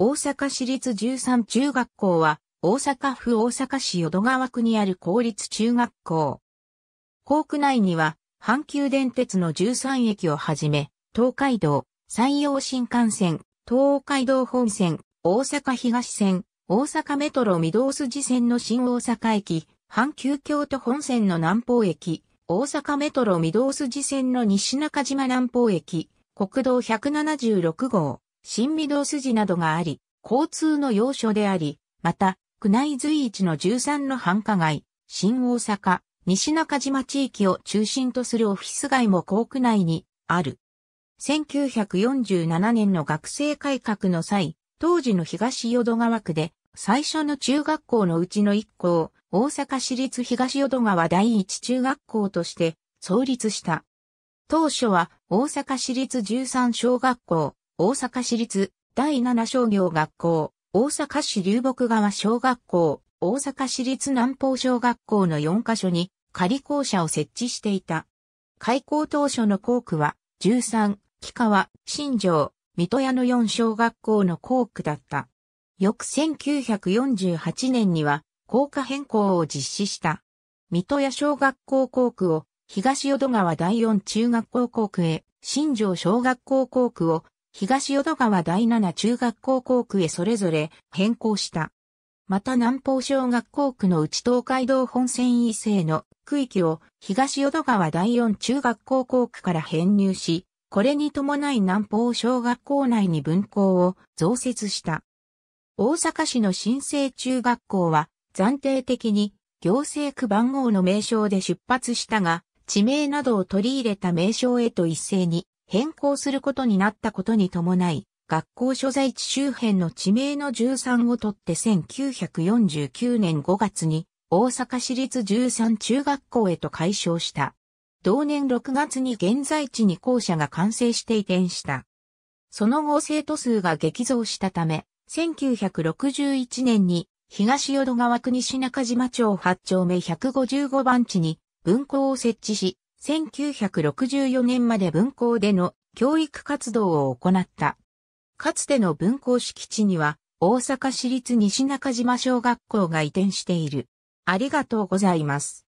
大阪市立13中学校は、大阪府大阪市淀川区にある公立中学校。校区内には、阪急電鉄の13駅をはじめ、東海道、山陽新幹線、東海道本線、大阪東線、大阪メトロ御堂筋線の新大阪駅、阪急京都本線の南方駅、大阪メトロ御堂筋線の西中島南方駅、国道176号。新御堂筋などがあり、交通の要所であり、また、区内随一の13の繁華街、新大阪、西中島地域を中心とするオフィス街も校区内にある。1947年の学生改革の際、当時の東淀川区で最初の中学校のうちの一校を大阪市立東淀川第一中学校として創立した。当初は大阪市立13小学校、大阪市立第7商業学校、大阪市流木川小学校、大阪市立南方小学校の4カ所に仮校舎を設置していた。開校当初の校区は、13、木川、新城、水戸屋の4小学校の校区だった。翌1948年には、校歌変更を実施した。水戸屋小学校校区を、東淀川第4中学校校区へ、新城小学校校区を、東淀川第七中学校校区へそれぞれ変更した。また南方小学校区の内東海道本線以西の区域を東淀川第四中学校校区から編入し、これに伴い南方小学校内に分校を増設した。大阪市の新生中学校は暫定的に行政区番号の名称で出発したが、地名などを取り入れた名称へと一斉に変更することになったことに伴い、学校所在地周辺の地名の13を取って1949年5月に大阪市立13中学校へと改称した。同年6月に現在地に校舎が完成して移転した。その後生徒数が激増したため、1961年に東淀川国品中島町8丁目155番地に分校を設置し、1964年まで文校での教育活動を行った。かつての分校敷地には、大阪市立西中島小学校が移転している。ありがとうございます。